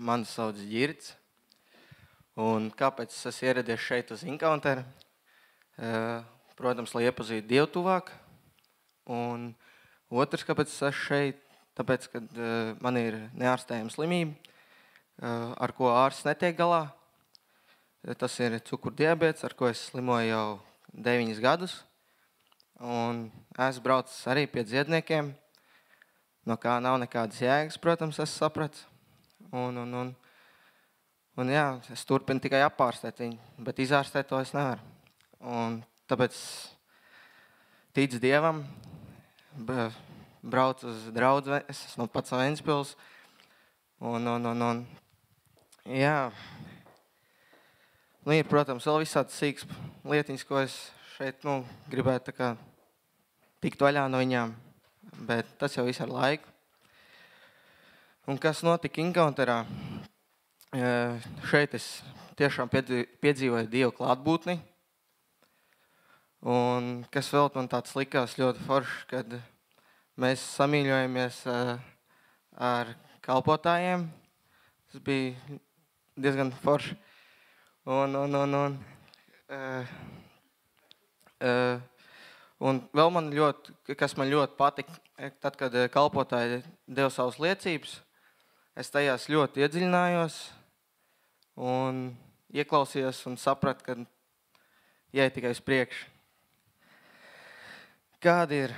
Mani sauc Girts. Un kāpēc es esmu ieradies šeit uz Inkaunteru? Eh, protams, lai iepazītu Dievu tuvāk. Un otrs, kāpēc es esmu šeit, tāpēc, ka eh, man ir neārstējama slimība, eh, ar ko ārsts netiek galā. Tas ir cukurdiabets, ar ko es slimoju jau deviņus gadus. Un es braucu arī pie dziedniekiem, no kā nav nekādas jēgas, protams, es sapratu un, un, un, un jā, es turpinu tikai apārstēt viņu, bet izārstēt to es nevaru. Un tāpēc tic Dievam, braucu uz draugu, es esmu no pats no Ventspils, un, un, un, un jā, nu, ir, protams, vēl visādas sīks lietiņas, ko es šeit, nu, gribētu tā kā tikt vaļā no viņām, bet tas jau viss ar laiku. Un kas notika Inkaunterā? Eh, šeit es tiešām piedzīvoju Dievu klātbūtni. Un kas vēl man tāds likās ļoti forši, kad mēs samīļojamies eh, ar kalpotājiem. Tas bija diezgan forši. Un, un, un, un, uh, uh, un vēl man ļoti, kas man ļoti patika, tad, kad kalpotāji deva savas liecības – es tajās ļoti iedziļinājos un ieklausījos un sapratu, ka jāiet tikai uz priekšu. Kādi ir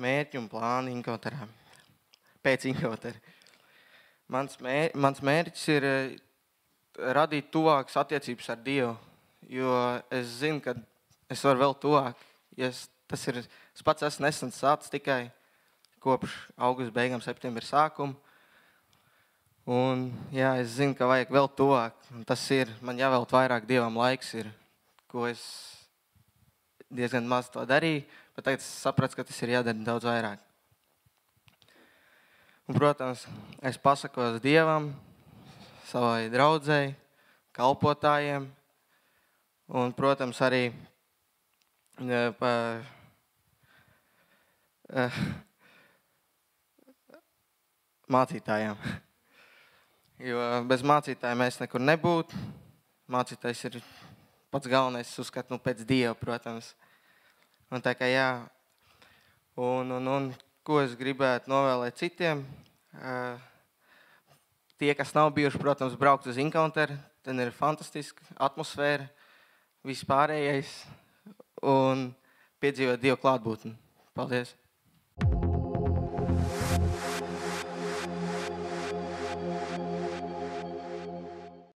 mērķi un plāni inkoterā? Pēc inkotera. Mans, mēr, mans mērķis ir eh, radīt tuvākas attiecības ar Dievu, jo es zinu, ka es varu vēl tuvāk. Ja es, tas ir, es pats esmu nesen sācis tikai kopš augusta beigām, septembra sākuma Un, jā, es zinu, ka vajag vēl tuvāk. Tas ir man jāvēlta vairāk dievam laiks, ir, ko es diezgan maz to darīju. Bet tagad es sapratu, ka tas ir jādara daudz vairāk. Un, protams, es pasakos dievam, savai draudzēji, kalpotājiem. Un, protams, arī eh, pa, eh, mācītājiem jo eh, bez mācītāja mēs nekur nebūtu. Mācītājs ir pats galvenais, es uzskatu, nu, pēc Dieva, protams. Un tā kā jā, un, un, un ko es gribētu novēlēt citiem, eh, tie, kas nav bijuši, protams, braukt uz Inkaunteru, ten ir fantastiska atmosfēra, vispārējais, un piedzīvot Dievu klātbūtni. Paldies! Thank you.